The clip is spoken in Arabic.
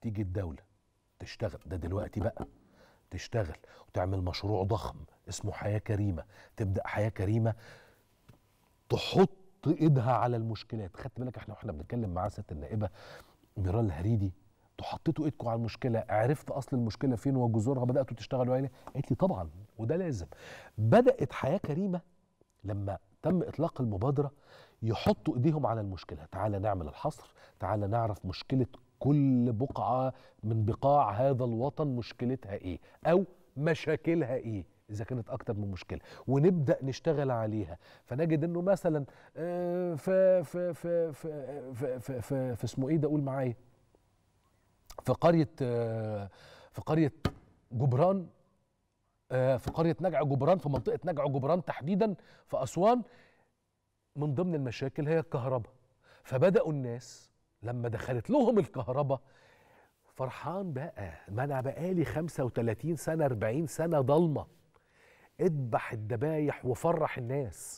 تيجي الدولة تشتغل ده دلوقتي بقى تشتغل وتعمل مشروع ضخم اسمه حياة كريمة تبدأ حياة كريمة تحط ايدها على المشكلات خدت بالك احنا واحنا بنتكلم مع سياده النائبه ميرال الهريدي انتوا حطيتوا ايدكم على المشكله عرفت اصل المشكله فين وجذورها بداتوا تشتغلوا عليها يعني؟ قالت لي طبعا وده لازم بدات حياه كريمه لما تم اطلاق المبادره يحطوا ايديهم على المشكله تعالى نعمل الحصر تعالى نعرف مشكله كل بقعة من بقاع هذا الوطن مشكلتها إيه أو مشاكلها إيه إذا كانت أكتر من مشكلة ونبدأ نشتغل عليها فنجد إنه مثلا في آه، في في في في, في, في, في اسمه إيه ده قول معايا في قرية آه، في قرية جبران آه، في قرية نجع جبران في منطقة نجع جبران تحديدا في أسوان من ضمن المشاكل هي الكهرباء فبدأوا الناس لما دخلت لهم الكهرباء فرحان بقى ما انا بقالي 35 سنه 40 سنه ضلمه اذبح الذبايح وفرح الناس